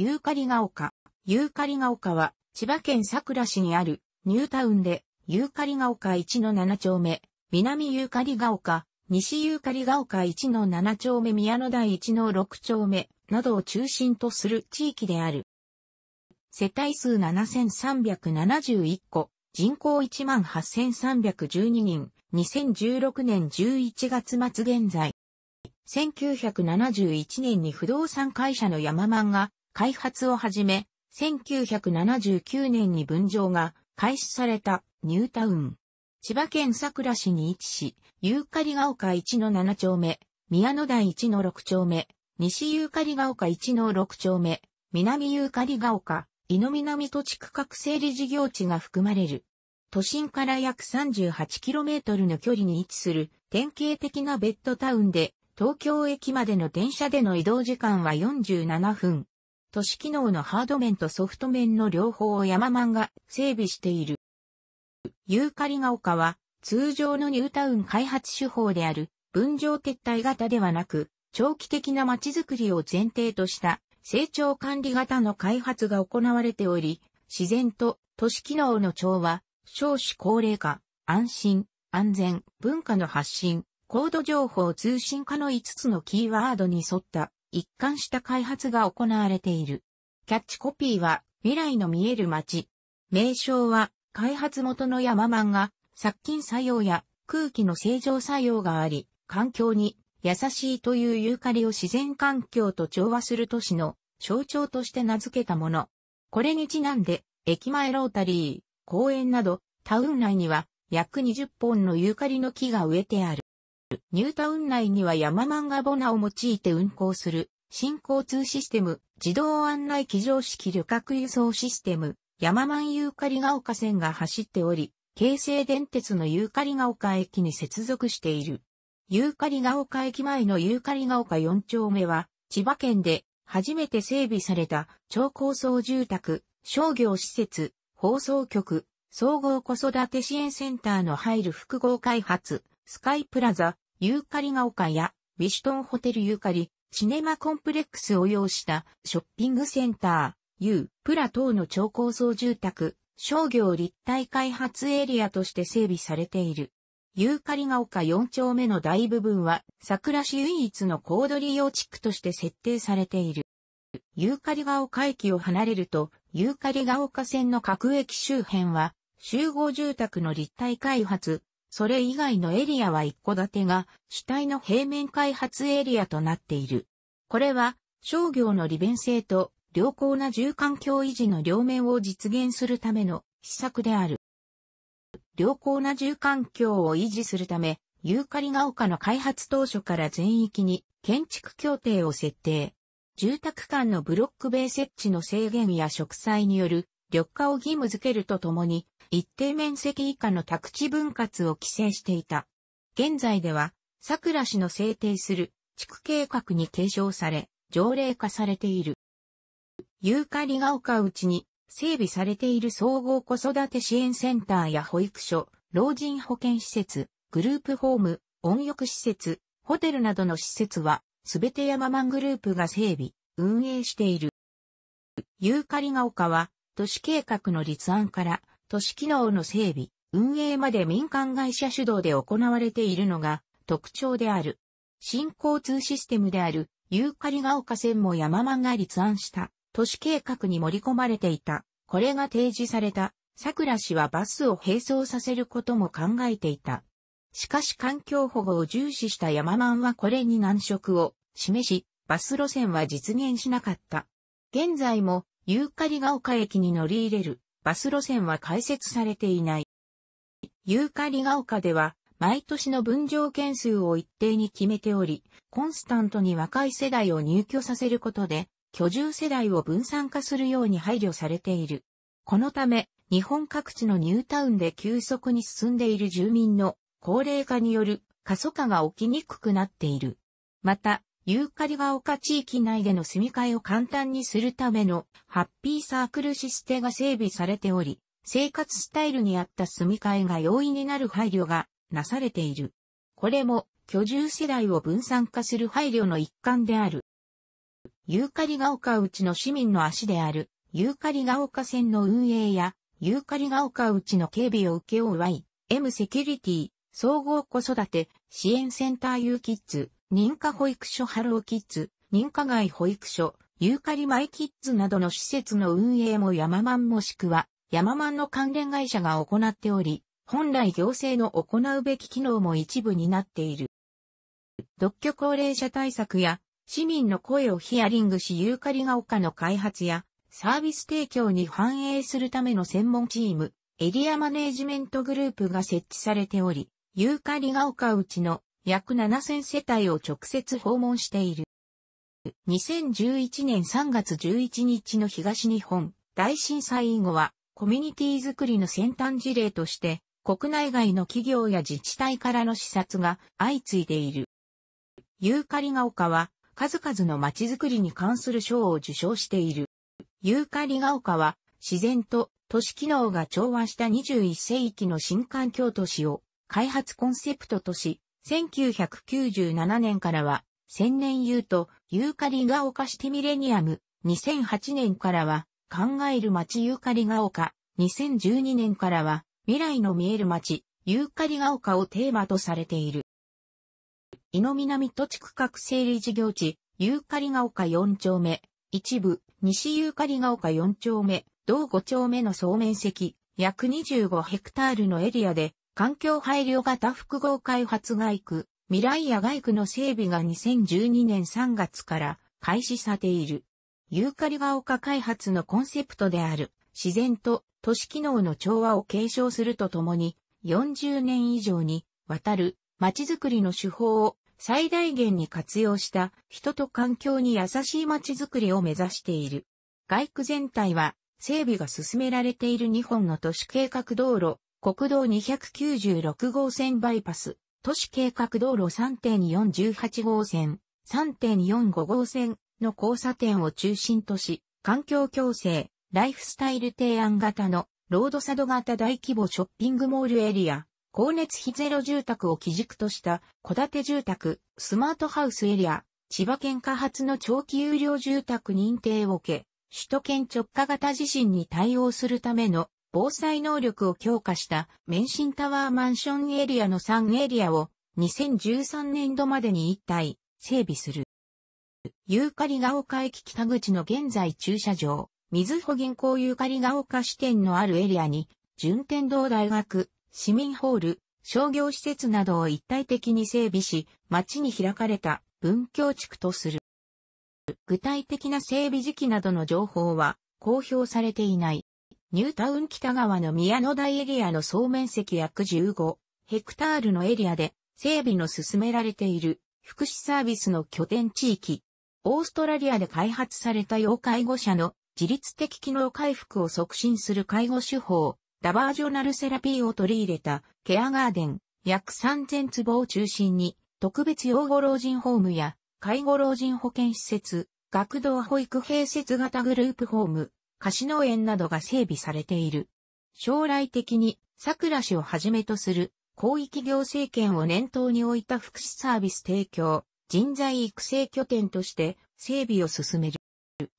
ユーカリが丘。ユーカリが丘は、千葉県佐倉市にある、ニュータウンで、ユーカリが丘1の7丁目、南ユーカリが丘、西ユーカリが丘1の7丁目宮野台1の6丁目、などを中心とする地域である。世帯数7371戸、人口18312人、2016年11月末現在。1971年に不動産会社のヤママンが開発を始め、1979年に分譲が開始されたニュータウン。千葉県佐倉市に位置し、ユーカリが丘1の7丁目、宮野台1の6丁目、西ユーカリが丘1の6丁目、南ユーカリが丘、井の南土地区画整理事業地が含まれる。都心から約 38km の距離に位置する典型的なベッドタウンで、東京駅までの電車での移動時間は47分。都市機能のハード面とソフト面の両方を山ママンが整備している。ユーカリが丘は通常のニュータウン開発手法である分譲撤退型ではなく長期的な街づくりを前提とした成長管理型の開発が行われており、自然と都市機能の調和、少子高齢化、安心、安全、文化の発信、高度情報通信化の5つのキーワードに沿った一貫した開発が行われている。キャッチコピーは、未来の見える街。名称は、開発元の山マンが、殺菌作用や空気の正常作用があり、環境に優しいというユーカリを自然環境と調和する都市の象徴として名付けたもの。これにちなんで、駅前ロータリー、公園など、タウン内には約20本のユーカリの木が植えてある。ニュータウン内には山漫画ボナを用いて運行する新交通システム、自動案内機上式旅客輸送システム、山満ユーカリが丘線が走っており、京成電鉄のユーカリが丘駅に接続している。ユーカリが丘駅前のユーカリが丘4丁目は、千葉県で初めて整備された超高層住宅、商業施設、放送局、総合子育て支援センターの入る複合開発、スカイプラザ、ユーカリが丘や、ウィシュトンホテルユーカリ、シネマコンプレックスを要したショッピングセンター、U、プラ等の超高層住宅、商業立体開発エリアとして整備されている。ユーカリが丘4丁目の大部分は桜市唯一の高度利用地区として設定されている。ユーカリが丘駅を離れると、ユーカリが丘線の各駅周辺は集合住宅の立体開発、それ以外のエリアは一戸建てが主体の平面開発エリアとなっている。これは商業の利便性と良好な住環境維持の両面を実現するための施策である。良好な住環境を維持するため、ユーカリが丘の開発当初から全域に建築協定を設定。住宅間のブロック塀設置の制限や植栽による緑化を義務付けるとともに、一定面積以下の宅地分割を規制していた。現在では、桜市の制定する地区計画に継承され、条例化されている。ユーカリが丘うちに整備されている総合子育て支援センターや保育所、老人保健施設、グループホーム、温浴施設、ホテルなどの施設は、すべて山マングループが整備、運営している。ユーカリが丘は、都市計画の立案から、都市機能の整備、運営まで民間会社主導で行われているのが特徴である。新交通システムである、ユーカリが丘線も山間が立案した都市計画に盛り込まれていた。これが提示された、桜氏はバスを並走させることも考えていた。しかし環境保護を重視した山マはこれに難色を示し、バス路線は実現しなかった。現在もユーカリが丘駅に乗り入れるバス路線は開設されていない。ユーカリが丘では、毎年の分譲件数を一定に決めており、コンスタントに若い世代を入居させることで、居住世代を分散化するように配慮されている。このため、日本各地のニュータウンで急速に進んでいる住民の高齢化による過疎化が起きにくくなっている。また、ユーカリが丘地域内での住み替えを簡単にするためのハッピーサークルシステが整備されており、生活スタイルに合った住み替えが容易になる配慮がなされている。これも居住世代を分散化する配慮の一環である。ユーカリが丘内の市民の足である、ユーカリが丘線の運営や、ユーカリが丘内の警備を請け負う Y、M セキュリティ、総合子育て、支援センターユーキッズ、認可保育所ハローキッズ、認可外保育所、ユーカリマイキッズなどの施設の運営もヤママンもしくは、ヤママンの関連会社が行っており、本来行政の行うべき機能も一部になっている。独居高齢者対策や、市民の声をヒアリングしユーカリが丘の開発や、サービス提供に反映するための専門チーム、エリアマネージメントグループが設置されており、ユーカリが丘うちの約7000世帯を直接訪問している。2011年3月11日の東日本大震災以後は、コミュニティづくりの先端事例として、国内外の企業や自治体からの視察が相次いでいる。ユーカリが丘は、数々の街づくりに関する賞を受賞している。ユーカリが丘は、自然と都市機能が調和した21世紀の新環境都市を開発コンセプトとし、1997年からは、千年優とユーカリが丘シティミレニアム、2008年からは、考える街ユーカリが丘、2012年からは、未来の見える街、ユーカリが丘をテーマとされている。井の南土地区画整理事業地、ユーカリが丘4丁目、一部、西ユーカリが丘4丁目、同5丁目の総面積、約25ヘクタールのエリアで、環境配慮型複合開発外区、未来屋外区の整備が2012年3月から開始されている。ユーカリが丘開発のコンセプトである自然と都市機能の調和を継承するとともに40年以上にわたる街づくりの手法を最大限に活用した人と環境に優しい街づくりを目指している。外区全体は整備が進められている日本の都市計画道路国道296号線バイパス、都市計画道路3.418号線、3 4 5号線の交差点を中心とし、環境共生、ライフスタイル提案型のロードサド型大規模ショッピングモールエリア、光熱費ゼロ住宅を基軸とした戸建て住宅、スマートハウスエリア、千葉県開発の長期有料住宅認定を受け、首都圏直下型地震に対応するための防災能力を強化した免震タワーマンションエリアの3エリアを2013年度までに1体整備する。ユーカリが丘駅北口の現在駐車場、水穂銀行ユーカリが丘支店のあるエリアに、順天堂大学、市民ホール、商業施設などを一体的に整備し、町に開かれた文教地区とする。具体的な整備時期などの情報は公表されていない。ニュータウン北側の宮野台エリアの総面積約15ヘクタールのエリアで整備の進められている福祉サービスの拠点地域。オーストラリアで開発された要介護者の自律的機能回復を促進する介護手法、ダバージョナルセラピーを取り入れたケアガーデン約3000坪を中心に特別養護老人ホームや介護老人保健施設、学童保育併設型グループホーム、貸し農園などが整備されている。将来的に、桜市をはじめとする広域行政権を念頭に置いた福祉サービス提供、人材育成拠点として整備を進める。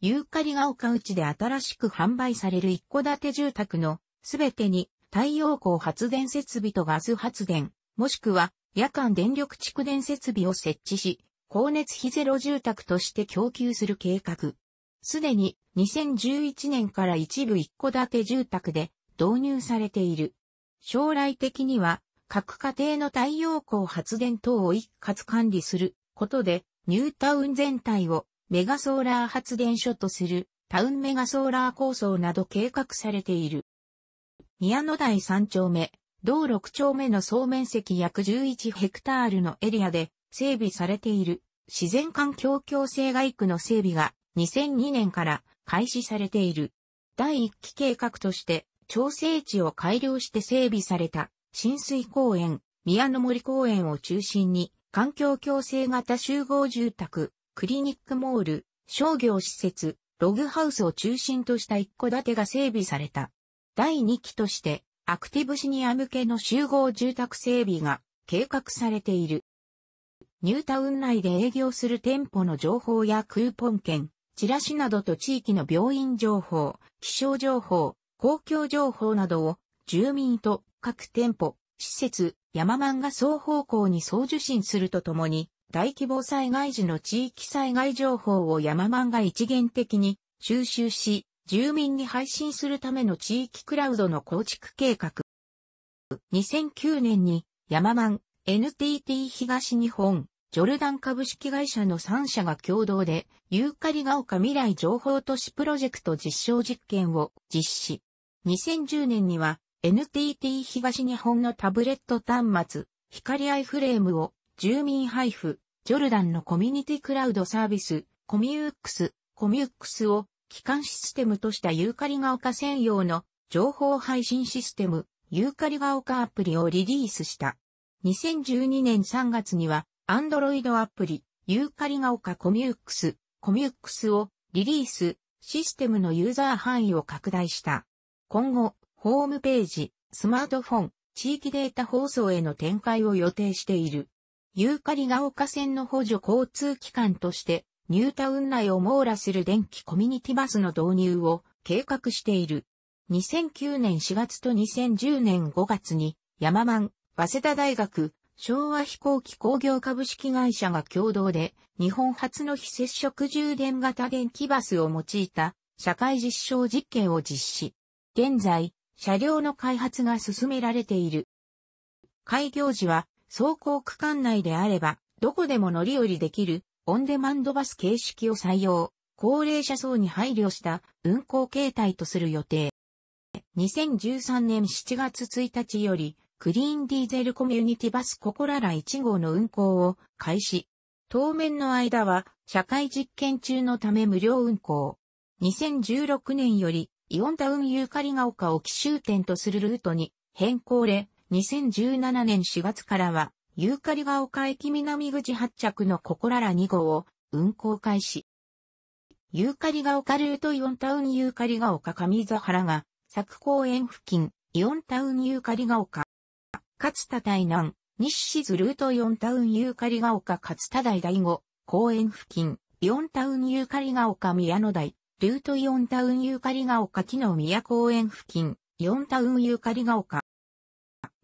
ユーカリが丘内で新しく販売される一戸建て住宅のすべてに太陽光発電設備とガス発電、もしくは夜間電力蓄電設備を設置し、光熱費ゼロ住宅として供給する計画。すでに2011年から一部一戸建て住宅で導入されている。将来的には各家庭の太陽光発電等を一括管理することでニュータウン全体をメガソーラー発電所とするタウンメガソーラー構想など計画されている。宮野台3丁目、道6丁目の総面積約11ヘクタールのエリアで整備されている自然環境共生外区の整備が2002年から開始されている。第1期計画として、調整地を改良して整備された、浸水公園、宮の森公園を中心に、環境共生型集合住宅、クリニックモール、商業施設、ログハウスを中心とした一戸建てが整備された。第2期として、アクティブシニア向けの集合住宅整備が計画されている。ニュータウン内で営業する店舗の情報やクーポン券、チラシなどと地域の病院情報、気象情報、公共情報などを住民と各店舗、施設、山漫画双方向に送受信するとともに、大規模災害時の地域災害情報を山漫画一元的に収集し、住民に配信するための地域クラウドの構築計画。2009年に、山漫 NTT 東日本ジョルダン株式会社の3社が共同で、ユーカリが丘未来情報都市プロジェクト実証実験を実施。2010年には、NTT 東日本のタブレット端末、光アイフレームを住民配布、ジョルダンのコミュニティクラウドサービス、コミュークス、コミュークスを基幹システムとしたユーカリが丘専用の情報配信システム、ユーカリが丘アプリをリリースした。2012年3月にはアンドロイドアプリ、ユーカリが丘コミュックス、コミュックスをリリース、システムのユーザー範囲を拡大した。今後、ホームページ、スマートフォン、地域データ放送への展開を予定している。ユーカリが丘線の補助交通機関として、ニュータウン内を網羅する電気コミュニティバスの導入を計画している。2009年4月と2010年5月に、ヤママン、早稲田大学、昭和飛行機工業株式会社が共同で日本初の非接触充電型電気バスを用いた社会実証実験を実施。現在、車両の開発が進められている。開業時は走行区間内であればどこでも乗り降りできるオンデマンドバス形式を採用、高齢者層に配慮した運行形態とする予定。2013年7月1日よりクリーンディーゼルコミュニティバスココララ1号の運行を開始。当面の間は社会実験中のため無料運行。2016年よりイオンタウンユーカリが丘を奇襲点とするルートに変更で、2017年4月からはユーカリが丘駅南口発着のココララ2号を運行開始。ユーカリが丘ルートイオンタウンユーカリが丘上座原が、佐久公園付近、イオンタウンユーカリが丘。勝田台南、西市ズルート4タウンユーカリが丘勝田台第五、公園付近、4タウンユーカリが丘宮野台、ルート4タウンユーカリが丘木の宮公園付近、4タウンユーカリが丘。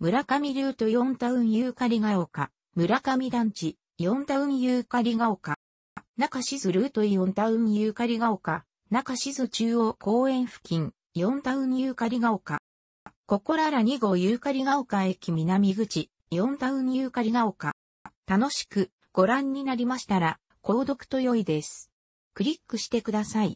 村上ルート4タウンユーカリが丘、村上団地、4タウンユーカリが丘。中志ズルート4タウンユーカリが丘、中志ズ中央公園付近、4タウンユーカリが丘。ココララ2号ユーカリが丘駅南口、イオンタウンユーカリが丘。楽しくご覧になりましたら、購読と良いです。クリックしてください。